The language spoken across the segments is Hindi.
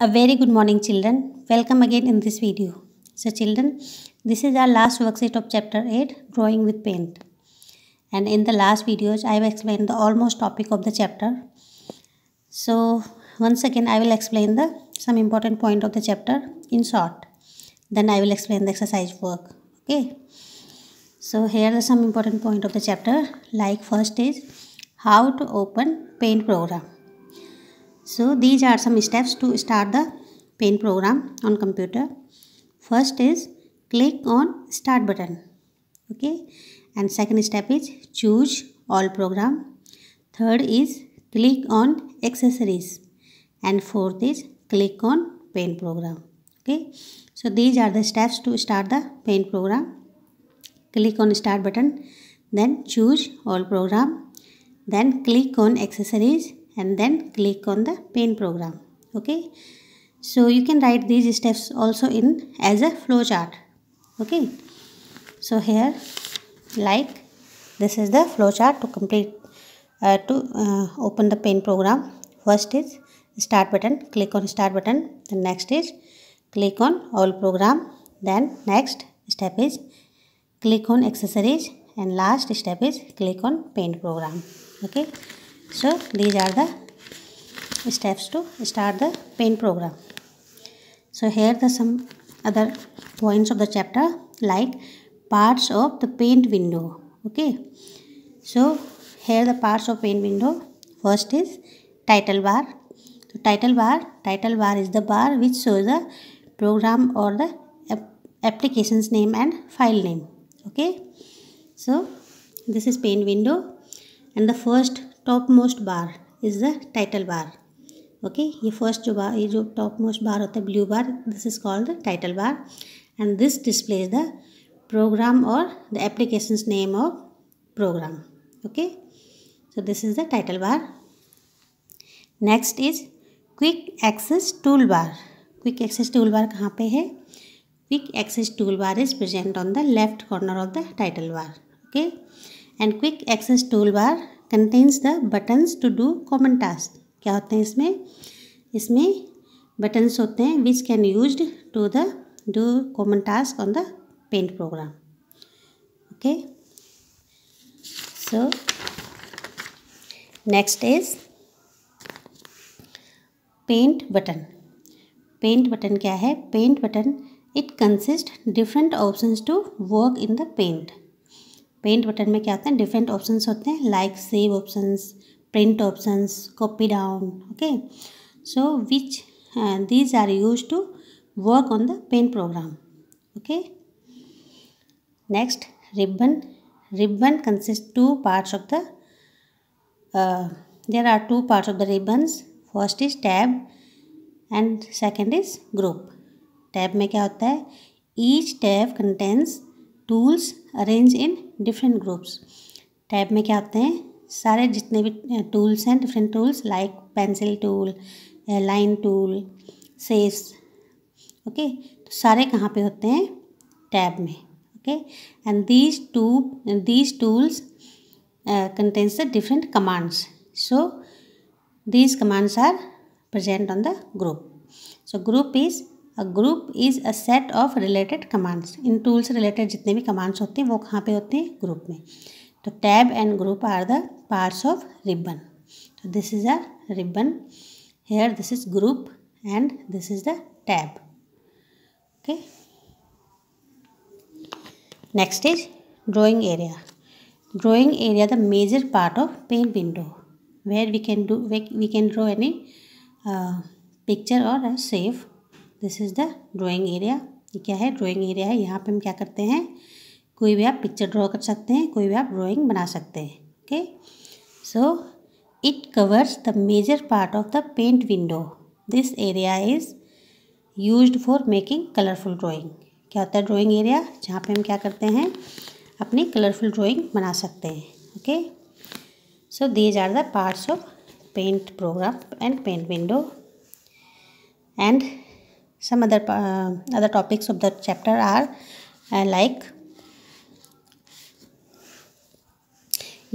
A very good morning children. Welcome again in this video. So children, this is our last worksheet of chapter 8, Drawing with Paint. And in the last videos, I have explained the almost topic of the chapter. So once again, I will explain the some important point of the chapter in short. Then I will explain the exercise work. Okay. So here are some important point of the chapter. Like first is how to open paint program so these are some steps to start the paint program on computer. First is click on start button. Okay. And second step is choose all program. Third is click on accessories. And fourth is click on paint program. Okay. So these are the steps to start the paint program. Click on start button. Then choose all program. Then click on accessories and then click on the paint program okay so you can write these steps also in as a flowchart okay so here like this is the flowchart to complete uh, to uh, open the paint program first is start button click on start button the next is click on all program then next step is click on accessories and last step is click on paint program okay so these are the steps to start the paint program. So here the some other points of the chapter like parts of the paint window. Okay. So here the parts of paint window. First is title bar. So title bar, title bar is the bar which shows the program or the application's name and file name. Okay. So this is paint window and the first top most bar is the title bar okay ये फर्स्ट जो बार ये जो टॉप मोस्ट बार होता है blue bar this is called the title bar and this display is the program और the application name of program okay so this is the title bar next is quick access tool bar quick access tool bar कहाँ पे है quick access tool bar is present on the left corner of the title bar okay and quick access tool bar contains the buttons to do common task क्या होते हैं इसमें इसमें बटन्स होते हैं which can use to the do common task on the paint program okay so next is paint button paint button क्या है paint button it consist different options to work in the paint paint button में क्या होते हैं डिफरेंट ऑप्शंस होते हैं like save options print options copy down okay so which these are use to work on the paint program okay next ribbon ribbon consist two parts of the there are two parts of the ribbon first is tab and second is group tab में क्या होता है each tab contains tools arrange in different groups tab में क्या होते हैं सारे जितने भी टूल्स हैं different tools like pencil tool line tool सेस ओके तो सारे कहाँ पे होते हैं टैब में okay and these two these tools contains the different commands so these commands are present on the group so group is a group is a set of related commands in tools related जितने भी कमांड्स होते हैं वो कहाँ पे होते हैं ग्रुप में तो tab and group are the parts of ribbon तो this is a ribbon here this is group and this is the tab okay next is drawing area drawing area the major part of paint window where we can do we can draw any picture और shape this is the drawing area ये क्या है ड्राइंग एरिया है यहाँ पे हम क्या करते हैं कोई भी आप पिक्चर ड्रॉ कर सकते हैं कोई भी आप ड्राइंग बना सकते हैं okay so it covers the major part of the paint window this area is use for making colourful drawing क्या होता है ड्राइंग एरिया जहाँ पे हम क्या करते हैं अपनी कलरफुल ड्राइंग बना सकते हैं okay so these are the parts of paint program and paint window and some other uh, other topics of the chapter are uh, like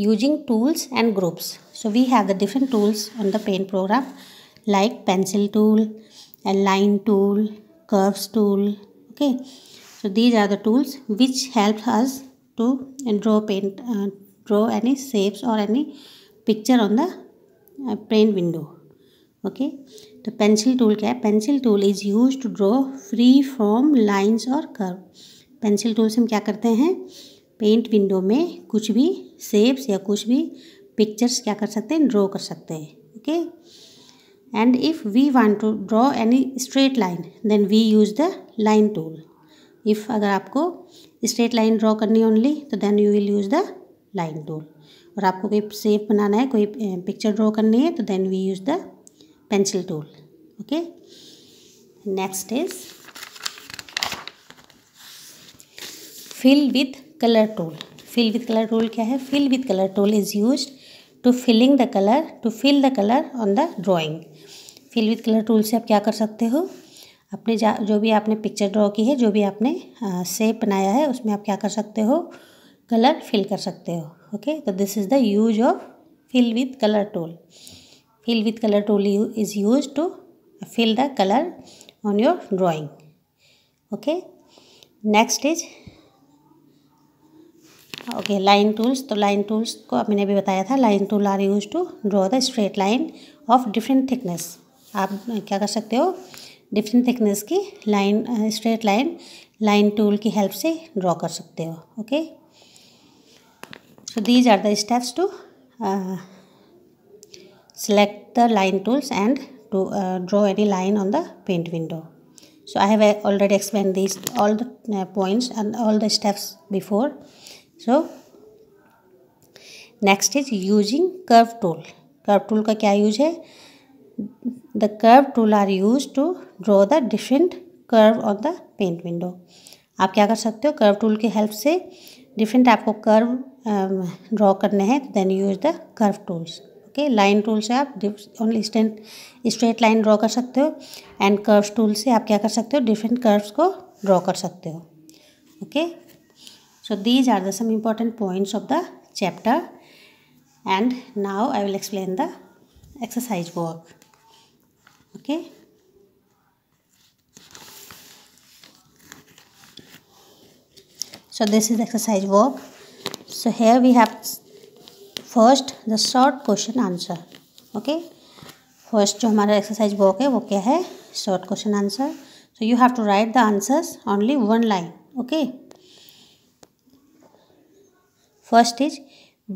using tools and groups so we have the different tools on the paint program like pencil tool line tool curves tool okay so these are the tools which help us to draw paint uh, draw any shapes or any picture on the uh, paint window okay तो पेंसिल टूल क्या है pencil tool is use to draw free from lines और कर्व पेंसिल टूल से हम क्या करते हैं पेंट विंडो में कुछ भी सेप्स या कुछ भी पिक्चर्स क्या कर सकते हैं ड्रॉ कर सकते हैं okay and if we want to draw any straight line then we use the line tool if अगर आपको स्ट्रेट लाइन ड्रॉ करनी ओनली तो then you will use the line tool और आपको कोई सेप बनाना है कोई पिक्चर ड्रॉ करनी है तो then we use the pencil tool okay next is fill with color tool fill with color tool kya hai fill with color tool is used to filling the color to fill the color on the drawing fill with color tool se aap kya kar sakte ho apne jo bhi aapne picture draw ki hai jo bhi aapne shape banaya hai usme aap kya kar sakte ho color fill kar sakte ho okay so this is the use of fill with color tool fill with color tool is used to fill the color on your drawing okay next is okay line tools तो लाइन टूल्स को मैंने अभी बताया था line tool are use to draw the straight line of different thickness आप क्या कर सकते हो डिफरेंट थिकनेस की line straight line line tool की हेल्प से ड्रॉ कर सकते हो okay so these are the steps to select the line tools and to uh, draw any line on the paint window so i have already explained these all the points and all the steps before so next is using curve tool curve tool का क्या यूज है the curve tool are use to draw the different curve on the paint window आप क्या कर सकते हो कर्व टूल की हेल्प से डिफरेंट आपको कर्व ड्रॉ करने हैं then use the curve tools करके लाइन टूल से आप ओनली स्टेंट स्ट्रेट लाइन ड्रॉ कर सकते हो एंड कर्व्स टूल से आप क्या कर सकते हो डिफरेंट कर्व्स को ड्रॉ कर सकते हो okay so these are the some important points of the chapter and now I will explain the exercise work okay so this is exercise work so here we have first the short question answer okay first जो हमारा एक्सरसाइज बुक है वो क्या है short question answer so you have to write the answers only one line okay first is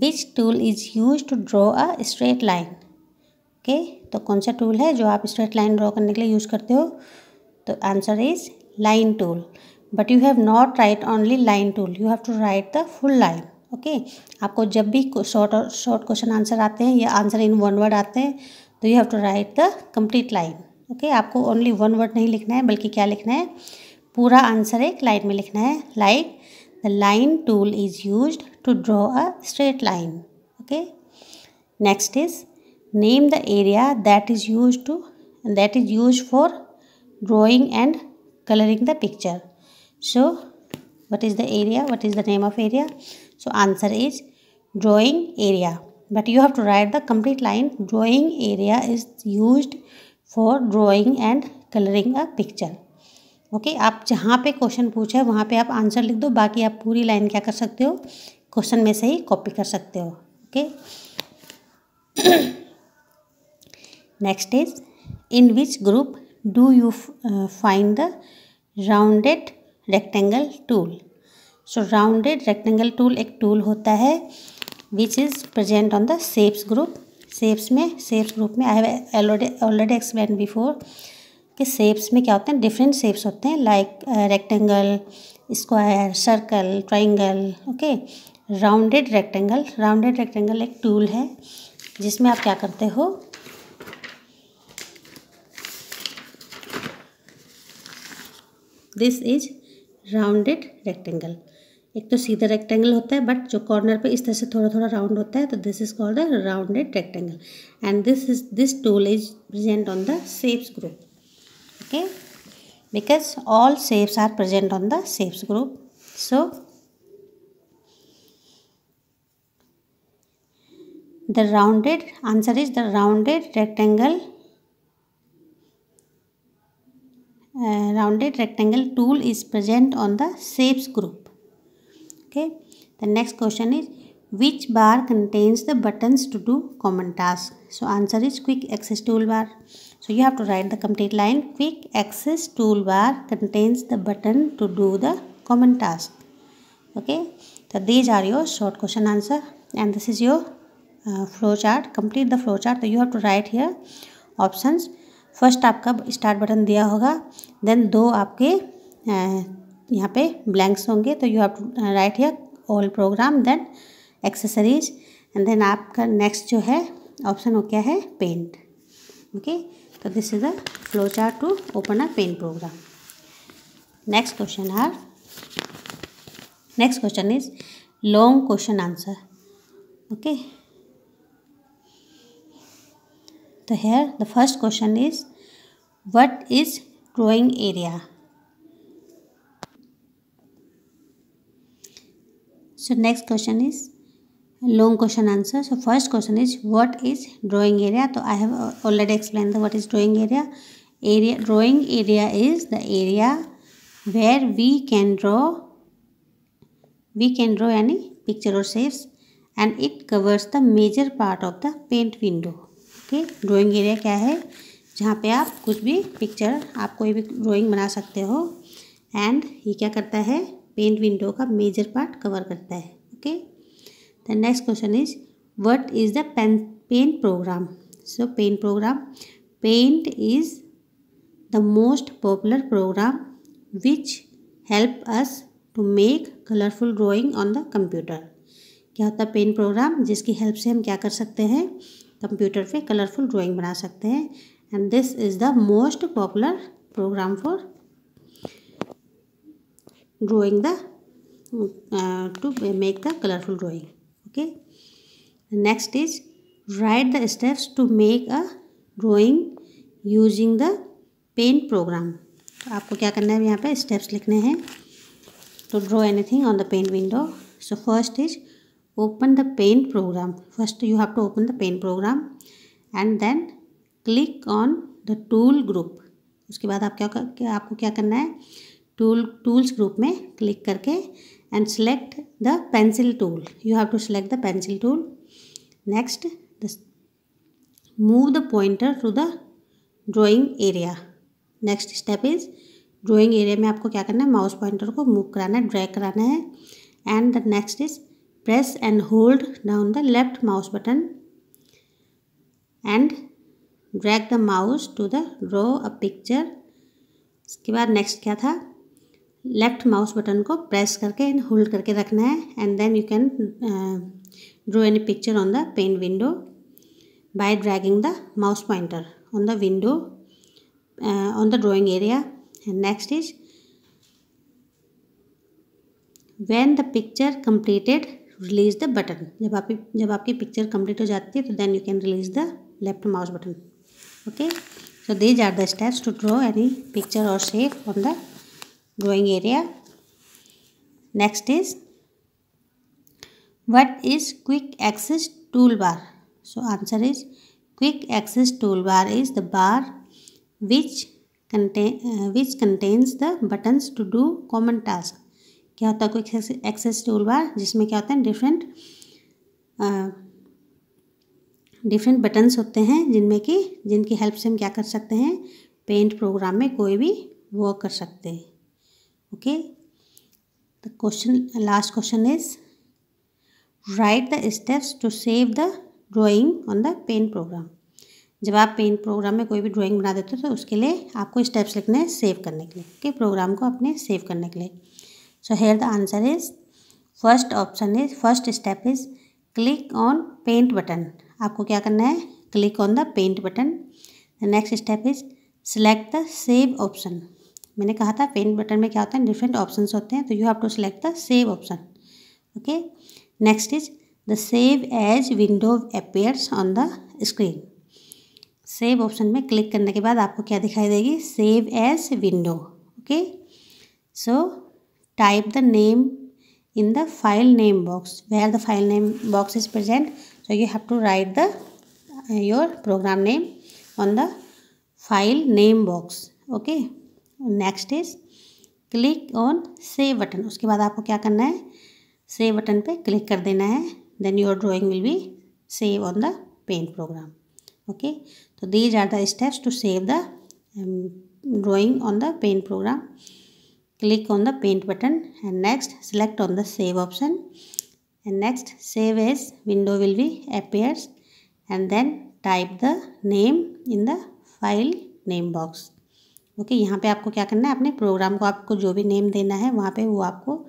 which tool is use to draw a straight line okay तो कौन सा टूल है जो आप स्ट्रेट लाइन ड्रॉ करने के लिए यूज़ करते हो तो answer is line tool but you have not write only line tool you have to write the full line okay आपको जब भी शॉर्ट और शॉर्ट क्वेश्चन आंसर आते हैं या आंसर इन वन वर्ड आते हैं तो you have to write the complete line okay आपको ओनली वन वर्ड नहीं लिखना है बल्कि क्या लिखना है पूरा आंसर एक लाइन में लिखना है like the line tool is use to draw a straight line okay next is name the area that is use to that is use for drawing and colouring the picture so what is the area what is the name of area so answer is drawing area but you have to write the complete line drawing area is use for drawing and colouring a picture okay आप जहाँ पे क्वेश्चन पूछे वहाँ पे आप आंसर लिख दो बाकी आप पूरी लाइन क्या कर सकते हो क्वेश्चन में से ही कॉपी कर सकते हो okay next is in which group do you find the rounded rectangle tool so rounded rectangle tool एक टूल होता है which is present on the shapes group shapes में सेप्स ग्रुप में I have already explain before कि सेप्स में क्या होते हैं डिफरेंट सेप्स होते हैं like rectangle square circle triangle okay rounded rectangle rounded rectangle एक टूल है जिसमें आप क्या करते हो दिस इज राउंडेड रेक्टेंगल एक तो सीधा रेक्टेंगल होता है बट जो कॉर्नर पे इस तरह से थोड़ा थोड़ा राउंड होता है तो this is called the rounded rectangle and this is this tool is present on the shapes group okay because all shapes are present on the shapes group so the rounded answer is the rounded rectangle rounded rectangle tool is present on the shapes group okay the next question is which bar contains the buttons to do common tasks so answer is quick access toolbar so you have to write the complete line quick access toolbar contains the button to do the common task okay so these are your short question answer and this is your uh, flow chart complete the flow chart so you have to write here options First, first आपका start button दिया then do दो आपके uh, यहाँ पे ब्लैंक्स होंगे तो you have to write here all program then accessories and then आपका नेक्स्ट जो है ऑप्शन हो क्या है पेंट ओके तो this is a flow chart to open a paint program next question are next question is long question answer okay तो here the first question is what is growing area so next question is long question answer so first question is what is drawing area तो I have already explain the what is drawing area area drawing area is the area where we can draw we can draw यानी पिक्चर और shapes and it covers the major part of the paint window okay drawing area क्या है जहाँ पे आप कुछ भी पिक्चर आप कोई भी ड्रॉइंग बना सकते हो एंड ये क्या करता है पेंट विंडो का मेजर पार्ट कवर करता है okay the next question is what is the pen paint program so paint program paint is the most popular program which help us to make colourful drawing on the computer क्या होता है पेंट प्रोग्राम जिसकी हेल्प से हम क्या कर सकते हैं कंप्यूटर पे कलरफुल ड्राइंग बना सकते हैं and this is the most popular program for drawing the uh, to make the colorful drawing okay next is write the steps to make a drawing using the paint program तो आपको क्या करना है यहाँ पे स्टेप्स लिखने हैं तो draw anything on the paint window so first is open the paint program first you have to open the paint program and then click on the tool group उसके बाद आप क्या, क्या आपको क्या करना है टूल टूल्स ग्रुप में क्लिक करके and select the pencil tool you have to select the pencil tool next move the pointer to the drawing area next step is drawing area में आपको क्या करना है माउस पॉइंटर को मूव कराना है ड्रैग कराना है and the next is press and hold down the left mouse button and drag the mouse to the draw a picture इसके बाद नेक्स्ट क्या था लेफ्ट माउस बटन को प्रेस करके एंड होल्ड करके रखना है and then you can draw any picture on the pen window by dragging the mouse pointer on the window on the drawing area and next is when the picture completed release the button जब आपकी जब आपकी पिक्चर कंप्लीट हो जाती है तो then you can release the left mouse button okay so these are the steps to draw any picture और shape on the growing area. Next is what is quick access toolbar? So answer is quick access toolbar is the bar which contain uh, which contains the buttons to do common task. kya hota है क्विक एक्सेस टूल बार जिसमें क्या होता है डिफरेंट बटन्स होते हैं जिनमें कि जिनकी हेल्प से हम क्या कर सकते हैं पेंट प्रोग्राम में कोई भी वर्क कर सकते हैं okay the question last question is write the steps to save the drawing on the paint program जब आप पेंट प्रोग्राम में कोई भी ड्राइंग बना देते हो तो उसके लिए आपको स्टेप्स लिखने हैं सेव करने के लिए कि प्रोग्राम को अपने सेव करने के लिए so here the answer is first option is first step is click on paint button आपको क्या करना है click on the paint button the next step is select the save option मैंने कहा था पेन बटन में क्या होता है डिफरेंट ऑप्शन होते हैं तो you have to select the save option okay next is the save as window appears on the screen save option में क्लिक करने के बाद आपको क्या दिखाई देगी save as window okay so type the name in the file name box where the file name box is present so you have to write the your program name on the file name box okay okay next is click on save button उसके बाद आपको क्या करना है सेव बटन पे क्लिक कर देना है then your drawing will be save on the paint program okay तो these are the steps to save the drawing on the paint program click on the paint button and next select on the save option and next save as window will be appears and then type the name in the file name box okay यहाँ पे आपको क्या करना है अपने प्रोग्राम को आपको जो भी नेम देना है वहाँ पे वो आपको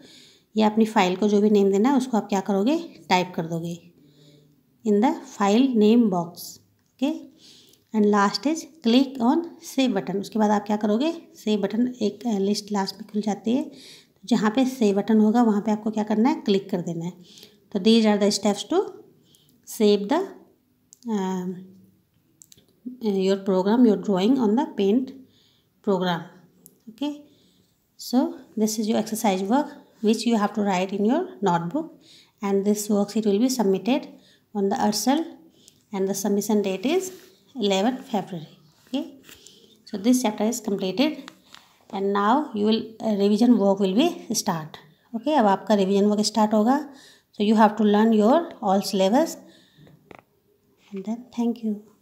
या अपनी फ़ाइल को जो भी नेम देना है उसको आप क्या करोगे टाइप कर दोगे in the file name box okay and last is click on save button उसके बाद आप क्या करोगे सेव बटन एक लिस्ट लास्ट में खुल जाती है तो जहाँ पे सेव बटन होगा वहाँ पे आपको क्या करना है क्लिक कर देना है तो these are the steps to save the your program your drawing on the paint program okay so this is your exercise work which you have to write in your notebook and this worksheet will be submitted on the ursal and the submission date is 11 february okay so this chapter is completed and now you will uh, revision work will be start okay अब revision work work start. So you have to learn your all syllabus. And then thank you.